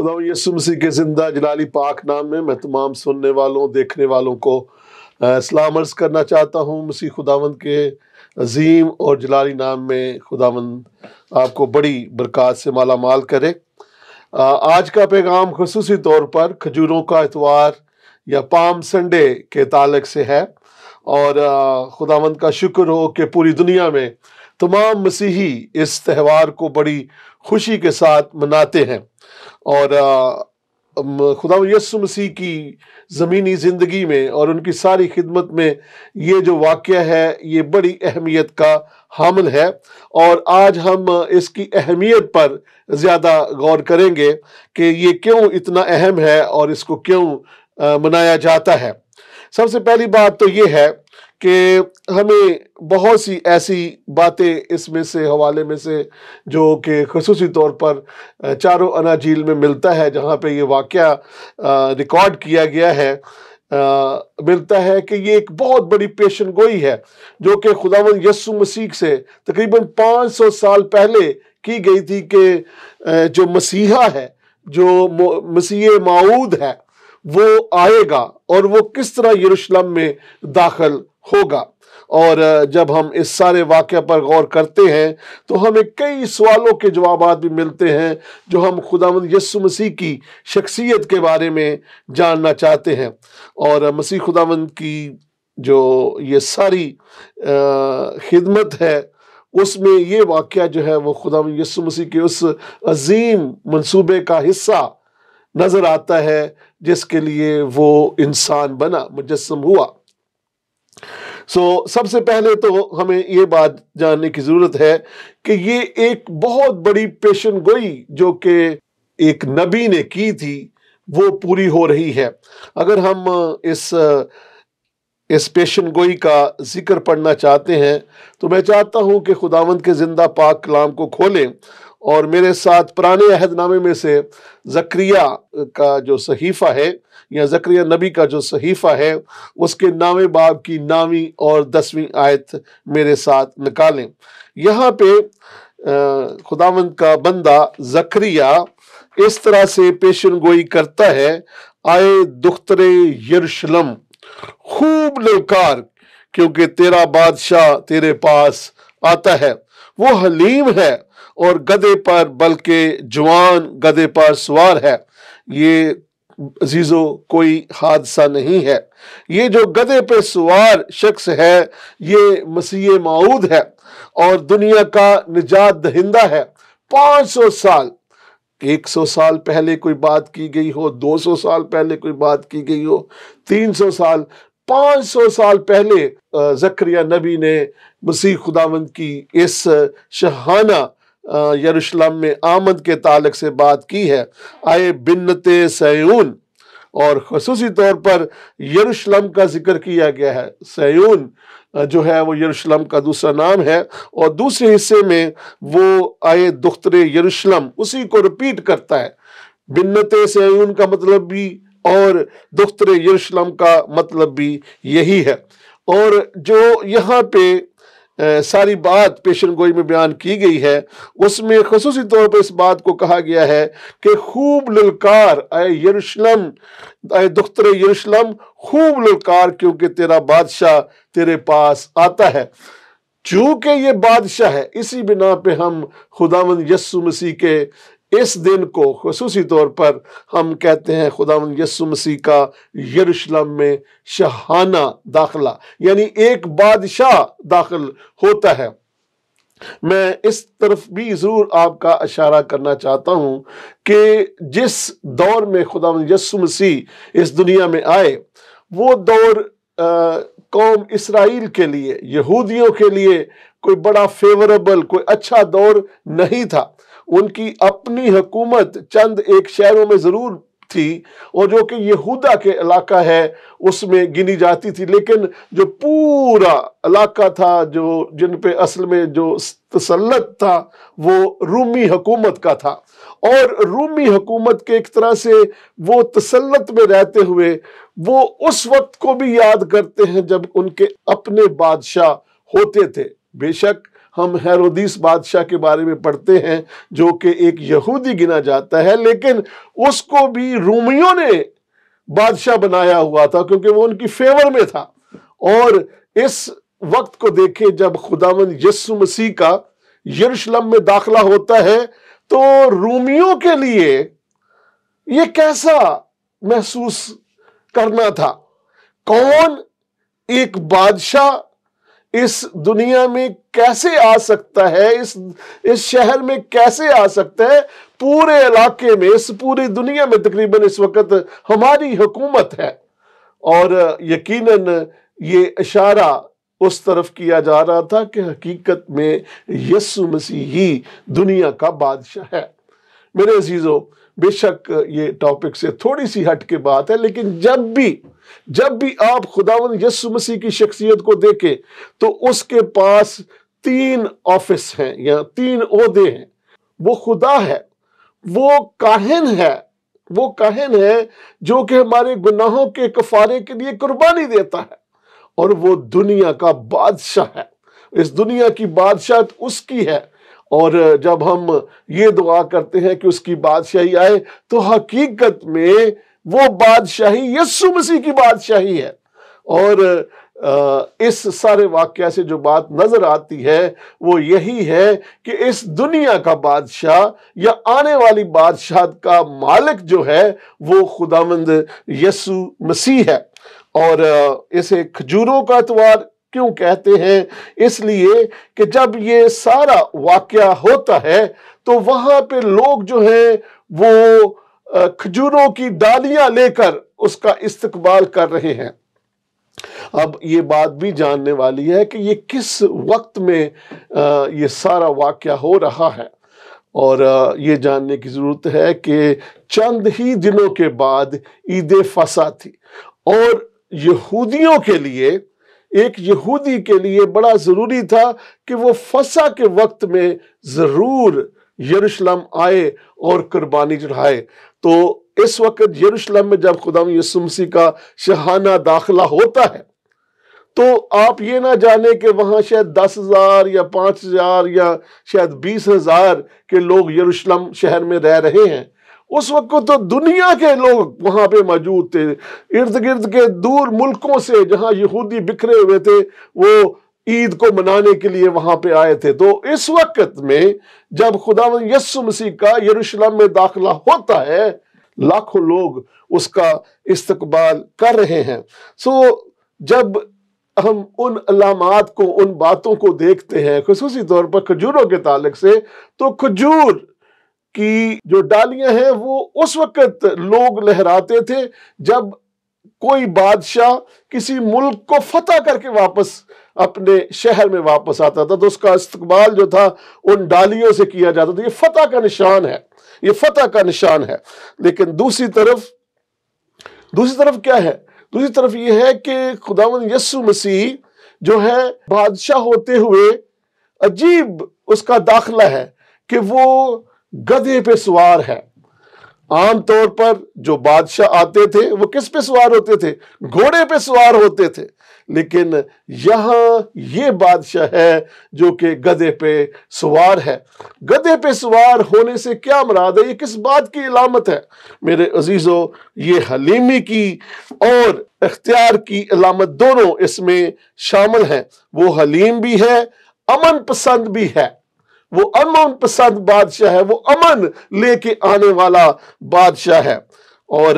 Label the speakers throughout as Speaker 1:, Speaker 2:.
Speaker 1: खुदा यसु मसीह के ज़िंदा जलाली पाक नाम में मैं तमाम सुनने वालों देखने वालों को सलाम अर्ज़ करना चाहता हूँ मसीह खुदावंद के अजीम और जलाली नाम में खुदावंद आपको बड़ी बरक़ात से माला माल करे आज का पैगाम खसूसी तौर पर खजूरों का इतवार या पाम संडे के तालक से है और खुदावंद का शुक्र हो कि पूरी दुनिया में तमाम मसीही इस त्यौहार को बड़ी खुशी के साथ मनाते हैं और खुदा यसु मसीह की ज़मीनी ज़िंदगी में और उनकी सारी खिदमत में ये जो वाक़ है ये बड़ी अहमियत का हामिल है और आज हम इसकी अहमियत पर ज़्यादा गौर करेंगे कि ये क्यों इतना अहम है और इसको क्यों मनाया जाता है सबसे पहली बात तो ये है कि हमें बहुत सी ऐसी बातें इसमें से हवाले में से जो कि खसूसी तौर पर चारों अना झील में मिलता है जहाँ पे ये वाक़ रिकॉर्ड किया गया है आ, मिलता है कि ये एक बहुत बड़ी पेशन गोई है जो कि खुदावन यस्सु मसीह से तकरीबन 500 साल पहले की गई थी कि जो मसीहा है जो मसीह माऊद है वो आएगा और वो किस तरह यरूशलम में दाखिल होगा और जब हम इस सारे वाक्य पर गौर करते हैं तो हमें कई सवालों के जवाब भी मिलते हैं जो हम खुदा यसु मसीह की शख्सियत के बारे में जानना चाहते हैं और मसीह खुदावंद की जो ये सारी खिदमत है उसमें ये वाक़ जो है वो खुदा यसु मसीह के उस अजीम मंसूबे का हिस्सा नज़र आता है जिसके लिए वो इंसान बना मुजस्म हुआ सो so, सबसे पहले तो हमें ये बात जानने की ज़रूरत है कि ये एक बहुत बड़ी पेशन गोई जो कि एक नबी ने की थी वो पूरी हो रही है अगर हम इस इस पेशन गोई का जिक्र पढ़ना चाहते हैं तो मैं चाहता हूं कि खुदावंद के ज़िंदा पाक कलाम को खोलें और मेरे साथ पुराने अहदनामे में से जक्रिया का जो सहीफ़ा है या जक्रिया नबी का जो सहीफ़ा है उसके नामे बाब की नावी और दसवीं आयत मेरे साथ निकालें यहाँ पे खुदावंद का बंदा जक्रिया इस तरह से पेशन गोई करता है आए दुख्तरे यरूशलम खूब लोकार क्योंकि तेरा बादशाह तेरे पास आता है वो हलीम है और गधे पर बल्कि जवान गधे पर सवार है ये अजीज़ो कोई हादसा नहीं है ये जो गधे पे सवार शख्स है ये मसीह माऊद है और दुनिया का निजात दहिंदा है 500 सौ साल एक सौ साल पहले कोई बात की गई हो दो सौ साल पहले कोई बात की गई हो तीन सौ साल पाँच सौ साल पहले जक्रिया नबी ने मसीह खुदावंद की इस शहाना यरूशलेम में आमद के तालक से बात की है आए बिन्नते सयून और खसूसी तौर पर यरूशलेम का जिक्र किया गया है सयून जो है वो यरूशलेम का दूसरा नाम है और दूसरे हिस्से में वो आए दुख्तरे यरूशलेम उसी को रिपीट करता है बिन्नते सयून का मतलब भी और दुख्तर यरूशलम का मतलब भी यही है और जो यहाँ पे सारी बात पेशन गोई में बयान की गई है उसमें खसूस तौर पर इस बात को कहा गया है कि खूब ललकार आए यरूशलम आए दुख्तर यरूशलम खूब ललकार क्योंकि तेरा बादशाह तेरे पास आता है चूंकि ये बादशाह है इसी बिना पे हम खुदावंद यस्सु मसीह के इस दिन को खसूसी तौर पर हम कहते हैं खुदा यसु मसीह का यरूशलम में शहाना दाखला यानी एक बादशाह दाखिल होता है मैं इस तरफ भी ज़रूर आपका इशारा करना चाहता हूं कि जिस दौर में खुदा यसु मसीह इस दुनिया में आए वो दौर कौम इसराइल के लिए यहूदियों के लिए कोई बड़ा फेवरेबल कोई अच्छा दौर नहीं था उनकी अपनी हुकूमत चंद एक शहरों में ज़रूर थी और जो कि यहूदा के इलाका है उसमें गिनी जाती थी लेकिन जो पूरा इलाका था जो जिन पे असल में जो तसलत था वो रूमी हुकूमत का था और रूमी हुकूमत के एक तरह से वो तसलत में रहते हुए वो उस वक्त को भी याद करते हैं जब उनके अपने बादशाह होते थे बेशक हम हेरोदीस बादशाह के बारे में पढ़ते हैं जो कि एक यहूदी गिना जाता है लेकिन उसको भी रूमियों ने बादशाह बनाया हुआ था क्योंकि वो उनकी फेवर में था और इस वक्त को देखे जब खुदावन यस्सु मसीह का यरूशलेम में दाखला होता है तो रूमियों के लिए ये कैसा महसूस करना था कौन एक बादशाह इस दुनिया में कैसे आ सकता है इस इस शहर में कैसे आ सकता है पूरे इलाके में इस पूरी दुनिया में तकरीबन इस वक्त हमारी हुकूमत है और यकीनन ये इशारा उस तरफ किया जा रहा था कि हकीकत में यसु मसीह ही दुनिया का बादशाह है मेरे अजीज़ों बेशक ये टॉपिक से थोड़ी सी हट के बात है लेकिन जब भी जब भी आप खुदावन यसु मसीह की शख्सियत को देखें तो उसके पास तीन ऑफिस हैं या तीन ओहदे हैं वो खुदा है वो काहिन है वो काहिन है जो कि हमारे गुनाहों के कफारे के लिए कुर्बानी देता है और वो दुनिया का बादशाह है इस दुनिया की बादशाह तो उसकी है और जब हम ये दुआ करते हैं कि उसकी बादशाही आए तो हकीकत में वो बादशाही यस्सु मसीह की बादशाही है और इस सारे वाक्य से जो बात नजर आती है वो यही है कि इस दुनिया का बादशाह या आने वाली बादशाह का मालिक जो है वो खुदामंद यसु मसीह है और इसे खजूरों का एतवार क्यों कहते हैं इसलिए कि जब ये सारा वाक्य होता है तो वहां पे लोग जो है वो खजूरों की डालियां लेकर उसका इस्तकबाल कर रहे हैं अब ये बात भी जानने वाली है कि ये किस वक्त में ये सारा वाक्य हो रहा है और ये जानने की ज़रूरत है कि चंद ही दिनों के बाद ईद फसा थी और यहूदियों के लिए एक यहूदी के लिए बड़ा ज़रूरी था कि वो फसा के वक्त में ज़रूर यरूशलेम आए और कुर्बानी चढ़ाए तो इस वक्त यरूशलेम में जब खुदा यसुमसी का शहाना दाखिला होता है तो आप ये ना जाने कि वहाँ शायद दस हज़ार या पाँच हज़ार या शायद बीस हज़ार के लोग यरूशलेम शहर में रह रहे हैं उस वक्त तो दुनिया के लोग वहाँ पे मौजूद थे इर्द गिर्द के दूर मुल्कों से जहाँ यहूदी बिखरे हुए थे वो ईद को मनाने के लिए वहां पे आए थे तो इस वक्त में जब खुदा यस्सु मसीह का यरूशलेम में दाखिला होता है लाखों लोग उसका इस्तकबाल कर रहे हैं सो जब हम उन अलामात को उन बातों को देखते हैं खसूसी तौर पर खजूरों के तालक से तो खजूर की जो डालियां हैं वो उस वक्त लोग लहराते थे जब कोई बादशाह किसी मुल्क को फतह करके वापस अपने शहर में वापस आता था तो उसका इस्तकबाल जो था उन डालियों से किया जाता था ये फतह का निशान है ये फतह का निशान है लेकिन दूसरी तरफ दूसरी तरफ क्या है दूसरी तरफ ये है कि खुदावन यस्सु मसीह जो है बादशाह होते हुए अजीब उसका दाखला है कि वो गधे पे सवार है आमतौर पर जो बादशाह आते थे वो किस पे सवार होते थे घोड़े पे सवार होते थे लेकिन यहां ये बादशाह है जो कि गधे पे सवार है गधे पे सवार होने से क्या मराद है ये किस बात की इलामत है मेरे अजीजों ये हलीमी की और इख्तियार की इलामत दोनों इसमें शामिल हैं वो हलीम भी है अमन पसंद भी है वो अमन पसंद बादशाह है वो अमन लेके आने वाला बादशाह है और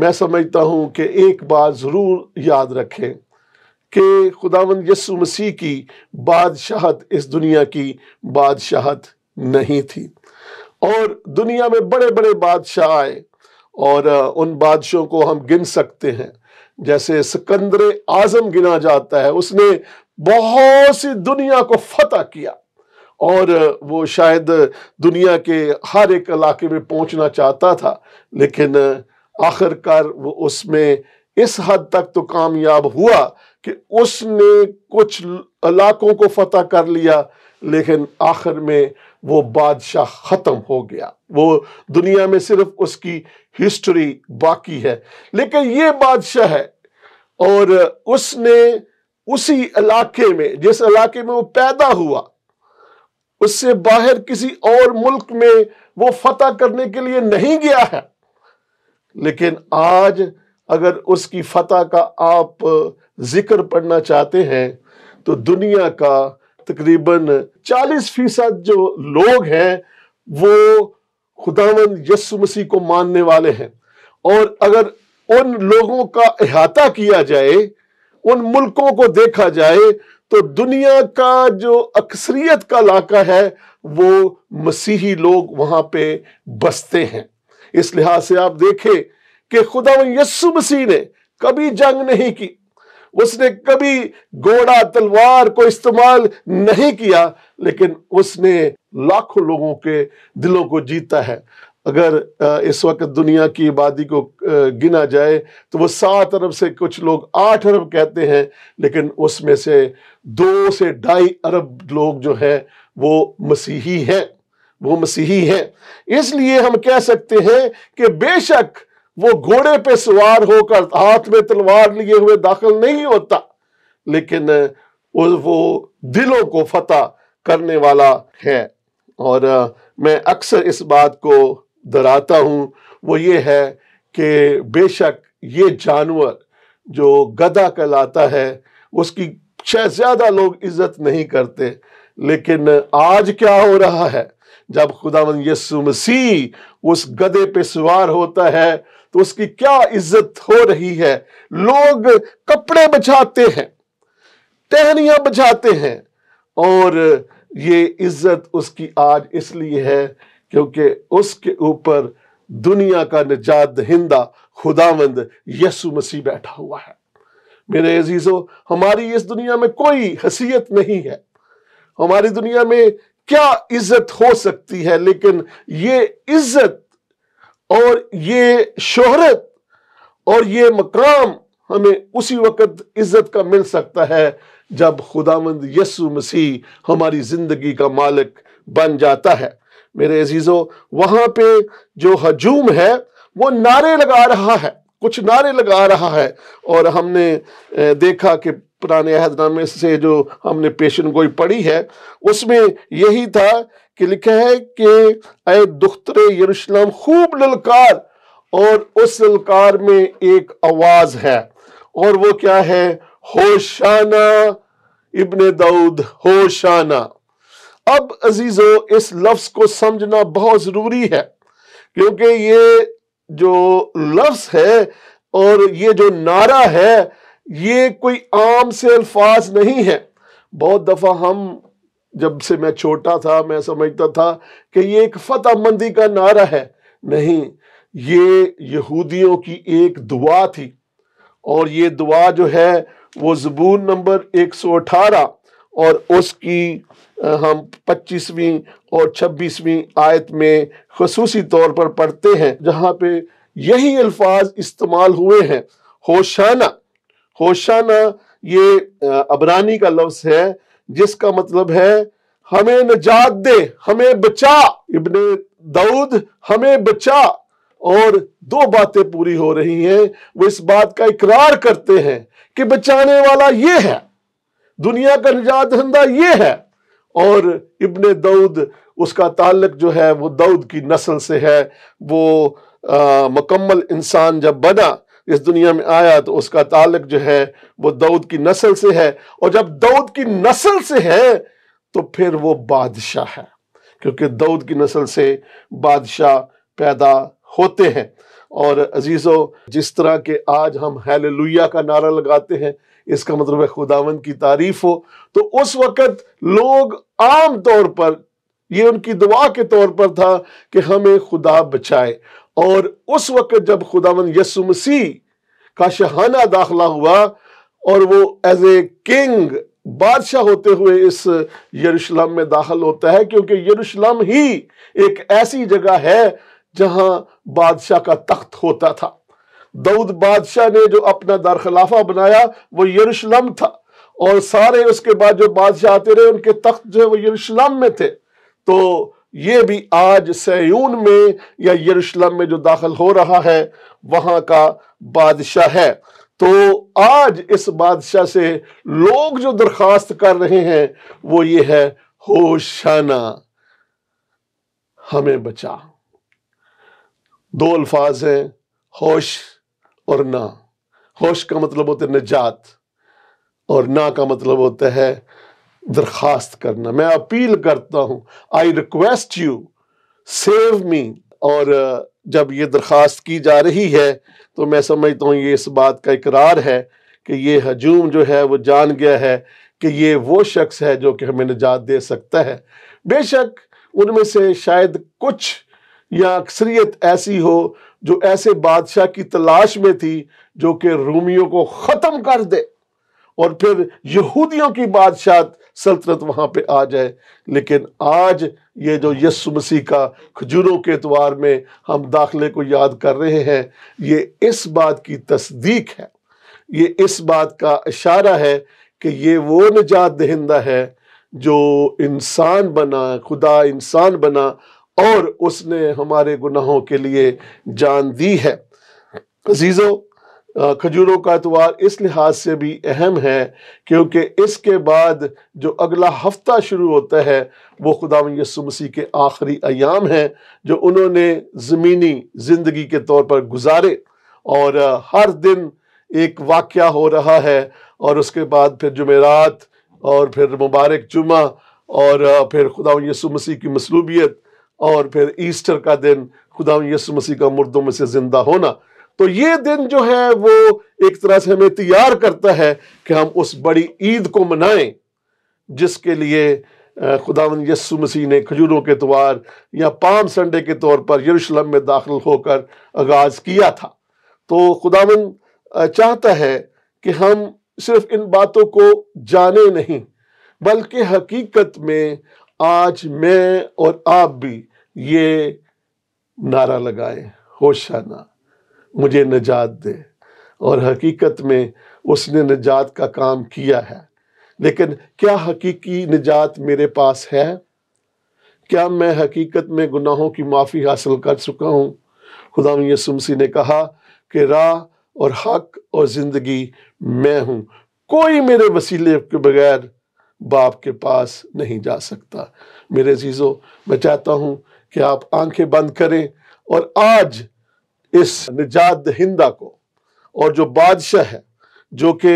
Speaker 1: मैं समझता हूं कि एक बात ज़रूर याद रखें कि खुदावन यसु मसीह की बादशाहत इस दुनिया की बादशाहत नहीं थी और दुनिया में बड़े बड़े बादशाह आए और उन बादशाहों को हम गिन सकते हैं जैसे सिकंदर आजम गिना जाता है उसने बहुत सी दुनिया को फतह किया और वो शायद दुनिया के हर एक इलाके में पहुंचना चाहता था लेकिन आखिरकार वो उसमें इस हद तक तो कामयाब हुआ कि उसने कुछ इलाकों को फतह कर लिया लेकिन आखिर में वो बादशाह ख़त्म हो गया वो दुनिया में सिर्फ उसकी हिस्ट्री बाकी है लेकिन ये बादशाह है और उसने उसी इलाके में जिस इलाके में वो पैदा हुआ उससे बाहर किसी और मुल्क में वो फतह करने के लिए नहीं गया है लेकिन आज अगर उसकी फतह का आप जिक्र पढ़ना चाहते हैं तो दुनिया का तकरीबन 40 फीसद जो लोग हैं वो खुदावंद यसु मसीह को मानने वाले हैं और अगर उन लोगों का अहाता किया जाए उन मुल्कों को देखा जाए तो दुनिया का जो अक्सरियत का इलाका है वो मसीही लोग वहां पे बसते हैं इस लिहाज से आप देखें कि खुदा यस्सु मसीह ने कभी जंग नहीं की उसने कभी घोड़ा तलवार को इस्तेमाल नहीं किया लेकिन उसने लाखों लोगों के दिलों को जीता है अगर इस वक्त दुनिया की आबादी को गिना जाए तो वो सात अरब से कुछ लोग आठ अरब कहते हैं लेकिन उसमें से दो से ढाई अरब लोग जो है वो मसीही हैं वो मसीही हैं इसलिए हम कह सकते हैं कि बेशक वो घोड़े पे सवार होकर हाथ में तलवार लिए हुए दाखिल नहीं होता लेकिन वो दिलों को फतह करने वाला है और मैं अक्सर इस बात को दोहराता हूँ वो ये है कि बेशक ये जानवर जो गधा कहलाता है उसकी शायद ज्यादा लोग इज्जत नहीं करते लेकिन आज क्या हो रहा है जब खुदावन यसु मसीह उस गधे पे सवार होता है तो उसकी क्या इज्जत हो रही है लोग कपड़े बचाते हैं टहनियां बचाते हैं और ये इज्जत उसकी आज इसलिए है क्योंकि उसके ऊपर दुनिया का निजात दहिंदा खुदावंद यसु मसीह बैठा हुआ है मेरे अजीजों हमारी इस दुनिया में कोई हसीयत नहीं है हमारी दुनिया में क्या इज्जत हो सकती है लेकिन ये इज्जत और ये शोहरत और ये मकाम हमें उसी वक्त इज्जत का मिल सकता है जब खुदामंद यसु मसीह हमारी जिंदगी का मालिक बन जाता है मेरे अजीजों वहां पे जो हजूम है वो नारे लगा रहा है कुछ नारे लगा रहा है और हमने देखा कि पुराने अहदनामे से जो हमने पेशन गोई पढ़ी है उसमें यही था कि लिखा है कि अय दुख्तरे यरूशलेम खूब ललकार और उस ललकार में एक आवाज है और वो क्या है होशाना इब्ने दाऊद होशाना अब अजीजो इस लफ्ज को समझना बहुत जरूरी है क्योंकि ये जो लफ्स है और ये जो नारा है ये कोई आम से अल्फाज नहीं है बहुत दफ़ा हम जब से मैं छोटा था मैं समझता था कि ये एक फतह मंदी का नारा है नहीं ये यहूदियों की एक दुआ थी और ये दुआ जो है वो जबून नंबर 118 और उसकी हम 25वीं और 26वीं आयत में खसूसी तौर पर पढ़ते हैं जहाँ पे यही अल्फाज इस्तेमाल हुए हैं होशाना होशाना ये अबरानी का लफ्ज़ है जिसका मतलब है हमें नजात दे हमें बचा इबन दाऊद हमें बचा और दो बातें पूरी हो रही हैं वो इस बात का इकरार करते हैं कि बचाने वाला ये है दुनिया का निजात धंधा ये है और इबन दाऊद उसका ताल्लक जो है वो दाऊद की नस्ल से है वो आ, मकम्मल इंसान जब बना इस दुनिया में आया तो उसका ताल्लक जो है वो दाऊद की नस्ल से है और जब दाऊद की नस्ल से है तो फिर वो बादशाह है क्योंकि दाऊद की नस्ल से बादशाह पैदा होते हैं और अजीज़ों जिस तरह के आज हम हेलुया का नारा लगाते हैं इसका मतलब है खुदावन की तारीफ हो तो उस वक़्त लोग आम तौर पर ये उनकी दुआ के तौर पर था कि हमें खुदा बचाए और उस वक़्त जब खुदावन यसु मसीह का शहाना दाखला हुआ और वो एज ए किंग बादशाह होते हुए इस यरूशलेम में दाखिल होता है क्योंकि यरूशलेम ही एक ऐसी जगह है जहां बादशाह का तख्त होता था दाऊद बादशाह ने जो अपना दारखिलाफा बनाया वो यरूशलम था और सारे उसके बाद जो बादशाह आते रहे उनके तख्त जो है वो यरूशलम में थे तो ये भी आज सयून में या यरूशलम में जो दाखिल हो रहा है वहां का बादशाह है तो आज इस बादशाह से लोग जो दरखास्त कर रहे हैं वो ये है होशाना हमें बचा दो अल्फाज हैं होश और ना होश का मतलब होता है निजात और ना का मतलब होता है दरखास्त करना मैं अपील करता हूं I request you save me और जब ये दरखास्त की जा रही है तो मैं समझता हूँ ये इस बात का इकरार है कि ये हजूम जो है वो जान गया है कि ये वो शख्स है जो कि हमें निजात दे सकता है बेशक उनमें से शायद कुछ या अक्सरियत ऐसी हो जो ऐसे बादशाह की तलाश में थी जो कि रूमियों को ख़त्म कर दे और फिर यहूदियों की बादशाह सल्तनत वहां पे आ जाए लेकिन आज ये जो यस्सु मसीह का खजूरों के द्वार में हम दाखिले को याद कर रहे हैं ये इस बात की तस्दीक है ये इस बात का इशारा है कि ये वो निजात दहिंदा है जो इंसान बना खुदा इंसान बना और उसने हमारे गुनाहों के लिए जान दी है अजीज़ों खजूरों का अतवार इस लिहाज से भी अहम है क्योंकि इसके बाद जो अगला हफ्ता शुरू होता है वो खुदा यसु मसीह के आखिरी अयाम हैं जो उन्होंने ज़मीनी ज़िंदगी के तौर पर गुजारे और हर दिन एक वाक़ हो रहा है और उसके बाद फिर जुमेरात और फिर मुबारक जुमा और फिर खुदा यसु मसीह की मसलूबियत और फिर ईस्टर का दिन खुदा यसु मसीह का मुर्दों में से जिंदा होना तो ये दिन जो है वो एक तरह से हमें तैयार करता है कि हम उस बड़ी ईद को मनाएं जिसके लिए खुदा यसु मसीह ने खजूरों के त्यौहार या पाम संडे के तौर पर यरूशलम में दाखिल होकर आगाज़ किया था तो खुदावन चाहता है कि हम सिर्फ इन बातों को जाने नहीं बल्कि हकीकत में आज मैं और आप भी ये नारा लगाए होशाना मुझे निजात दे और हकीकत में उसने निजात का काम किया है लेकिन क्या हकीकी निजात मेरे पास है क्या मैं हकीकत में गुनाहों की माफ़ी हासिल कर चुका हूँ खुदा यसुमसी ने कहा कि राह और हक और ज़िंदगी मैं हूँ कोई मेरे वसीले के बगैर बाप के पास नहीं जा सकता मेरे जीजो मैं चाहता हूं कि आप आंखें बंद करें और आज इस निजात हिंदा को और जो बादशाह है जो कि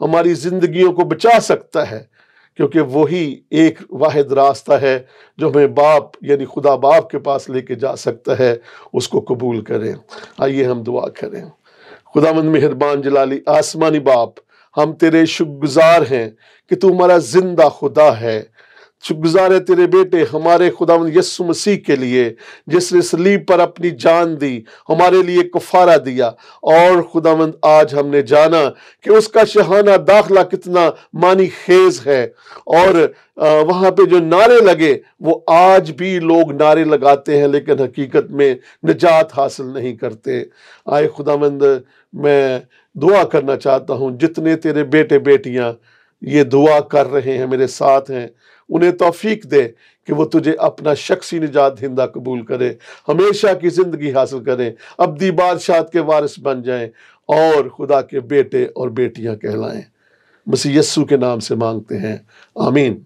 Speaker 1: हमारी जिंदगियों को बचा सकता है क्योंकि वही एक वाहिद रास्ता है जो हमें बाप यानी खुदा बाप के पास लेके जा सकता है उसको कबूल करें आइए हम दुआ करें खुदा मंद मेहरबान जलाली आसमानी बाप हम तेरे शुक्रगुजार हैं कि तू हमारा जिंदा खुदा है गुजारे तेरे बेटे हमारे खुदा यसु मसीह के लिए जिसने सलीब पर अपनी जान दी हमारे लिए कुफारा दिया और खुदावंद आज हमने जाना कि उसका शहाना दाखला कितना मानी खेज है और वहाँ पे जो नारे लगे वो आज भी लोग नारे लगाते हैं लेकिन हकीकत में निजात हासिल नहीं करते आए खुदावंद मैं दुआ करना चाहता हूँ जितने तेरे बेटे बेटियाँ ये दुआ कर रहे हैं मेरे साथ हैं उन्हें तोफीक दे कि वो तुझे अपना शख्सी निजात दिंदा कबूल करें हमेशा की ज़िंदगी हासिल करें अबदी बादशाह के वारिस बन जाएं और खुदा के बेटे और बेटियां कहलाएं मसीह यस्सु के नाम से मांगते हैं आमीन